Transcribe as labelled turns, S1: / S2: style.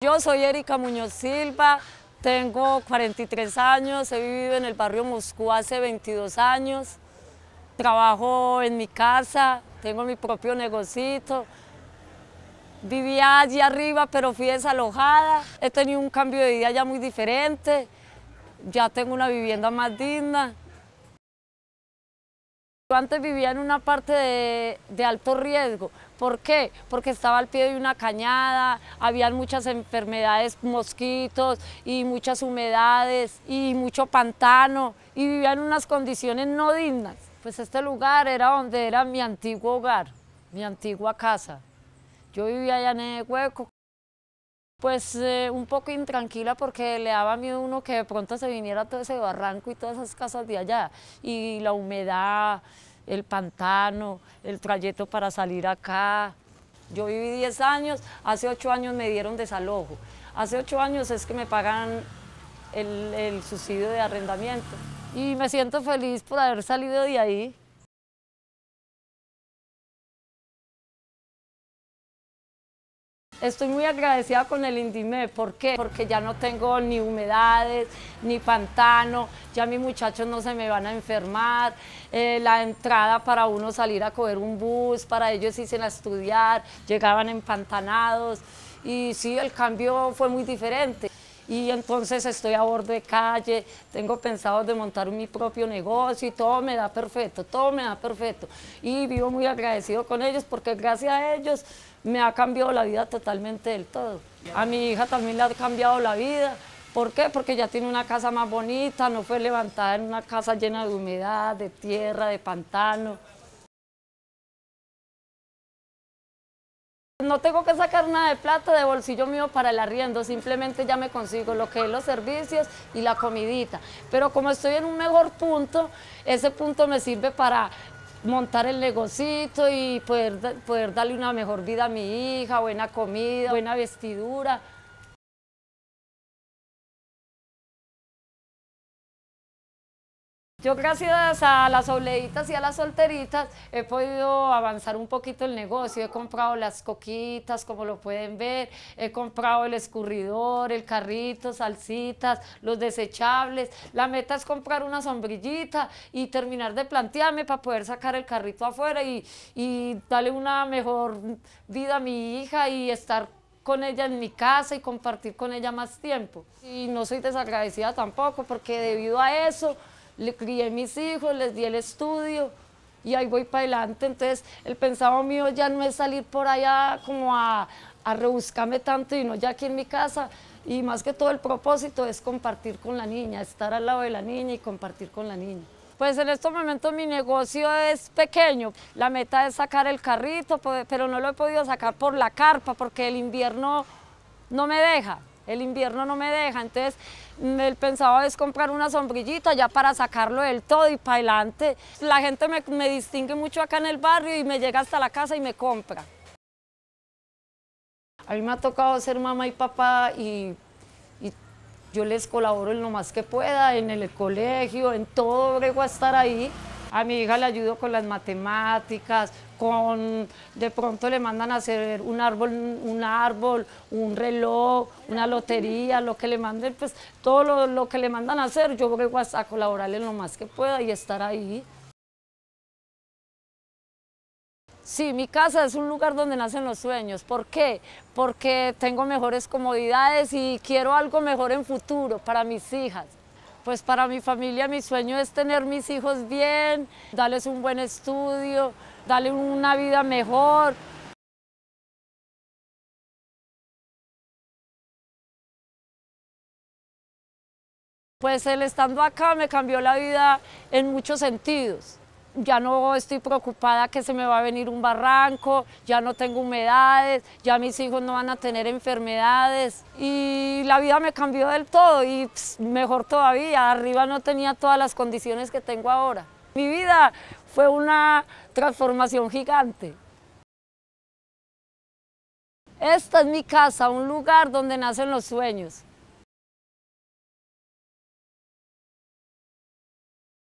S1: Yo soy Erika Muñoz Silva, tengo 43 años, he vivido en el barrio
S2: Moscú hace 22 años, trabajo en mi casa, tengo mi propio negocito, vivía allí arriba pero fui desalojada, he tenido un cambio de vida ya muy diferente, ya tengo una vivienda más digna. Yo antes vivía en una parte de alto riesgo, ¿Por qué? Porque estaba al pie de una cañada, habían muchas enfermedades, mosquitos y muchas humedades y mucho pantano y vivía en unas condiciones no dignas. Pues este lugar era donde era mi antiguo hogar, mi antigua casa. Yo vivía allá en el hueco, pues eh, un poco intranquila porque le daba miedo a uno que de pronto se viniera todo ese barranco y todas esas casas de allá y la humedad el pantano, el trayecto para salir acá. Yo viví 10 años, hace 8 años me dieron desalojo. Hace 8 años es que me pagan el, el subsidio de arrendamiento.
S1: Y me siento feliz por haber salido de ahí. Estoy muy agradecida con el
S2: Indime, ¿por qué? Porque ya no tengo ni humedades, ni pantano, ya mis muchachos no se me van a enfermar, eh, la entrada para uno salir a coger un bus, para ellos hicieron a estudiar, llegaban empantanados y sí, el cambio fue muy diferente y entonces estoy a bordo de calle, tengo pensado de montar mi propio negocio y todo me da perfecto, todo me da perfecto. Y vivo muy agradecido con ellos porque gracias a ellos me ha cambiado la vida totalmente del todo. A mi hija también le ha cambiado la vida. ¿Por qué? Porque ya tiene una casa más bonita, no fue levantada en una casa llena de humedad, de tierra, de pantano. No tengo que sacar nada de plata de bolsillo mío para el arriendo, simplemente ya me consigo lo que es los servicios y la comidita. Pero como estoy en un mejor punto, ese punto me sirve para montar el negocito y
S1: poder, poder darle una mejor vida a mi hija, buena comida, buena vestidura. Yo gracias a las obleitas y a las solteritas he podido avanzar
S2: un poquito el negocio. He comprado las coquitas, como lo pueden ver. He comprado el escurridor, el carrito, salsitas, los desechables. La meta es comprar una sombrillita y terminar de plantearme para poder sacar el carrito afuera y darle una mejor vida a mi hija y estar con ella en mi casa y compartir con ella más tiempo. Y no soy desagradecida tampoco porque debido a eso le crié mis hijos, les di el estudio y ahí voy para adelante. Entonces, el pensado mío ya no es salir por allá como a, a rebuscarme tanto y no ya aquí en mi casa. Y más que todo el propósito es compartir con la niña, estar al lado de la niña y compartir con la niña. Pues en estos momentos mi negocio es pequeño. La meta es sacar el carrito, pero no lo he podido sacar por la carpa porque el invierno no me deja el invierno no me deja, entonces él pensaba es comprar una sombrillita ya para sacarlo del todo y para adelante. La gente me, distingue mucho acá en el barrio y me llega hasta la casa y me compra. A mí me ha tocado ser mamá y papá y yo les colaboro en lo más que pueda, en el colegio, en todo, brego a estar ahí. A mi hija le ayudo con las matemáticas, con de pronto le mandan a hacer un árbol, un árbol, un reloj, una lotería, lo que le manden, pues todo lo, que le mandan a hacer, yo voy a colaborar en lo más que pueda y estar ahí. Sí, mi casa es un lugar donde nacen los sueños. ¿Por qué? Porque tengo mejores comodidades y quiero algo mejor en futuro para mis hijas. Pues para mi familia mi sueño
S1: es tener mis hijos bien, darles un buen estudio, darles una vida mejor. Pues el estando acá me cambió la
S2: vida en muchos sentidos ya no estoy preocupada que se me va a venir un barranco, ya no tengo humedades, ya mis hijos no van a tener enfermedades y la vida me cambió del todo y mejor todavía, arriba no tenía todas las condiciones que tengo ahora. Mi vida fue una transformación gigante.
S1: Esta es mi casa, un lugar donde nacen los sueños.